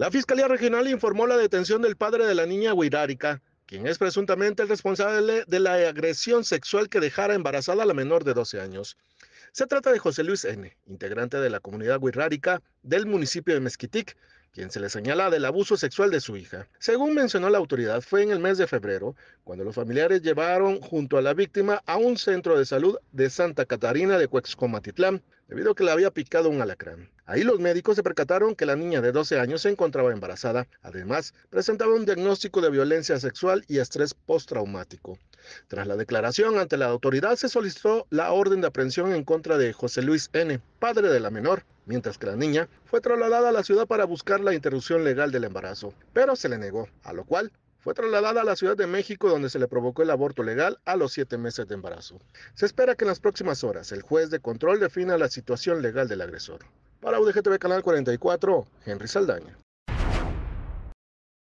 La Fiscalía Regional informó la detención del padre de la niña Huirárica, quien es presuntamente el responsable de la agresión sexual que dejara embarazada a la menor de 12 años. Se trata de José Luis N., integrante de la comunidad huirárica del municipio de Mezquitic, quien se le señala del abuso sexual de su hija. Según mencionó la autoridad, fue en el mes de febrero cuando los familiares llevaron junto a la víctima a un centro de salud de Santa Catarina de Cuexcomatitlán debido a que le había picado un alacrán. Ahí los médicos se percataron que la niña de 12 años se encontraba embarazada. Además, presentaba un diagnóstico de violencia sexual y estrés postraumático. Tras la declaración ante la autoridad se solicitó la orden de aprehensión en contra de José Luis N., padre de la menor, mientras que la niña fue trasladada a la ciudad para buscar la interrupción legal del embarazo, pero se le negó, a lo cual fue trasladada a la Ciudad de México donde se le provocó el aborto legal a los siete meses de embarazo. Se espera que en las próximas horas el juez de control defina la situación legal del agresor. Para UDGTV Canal 44, Henry Saldaña.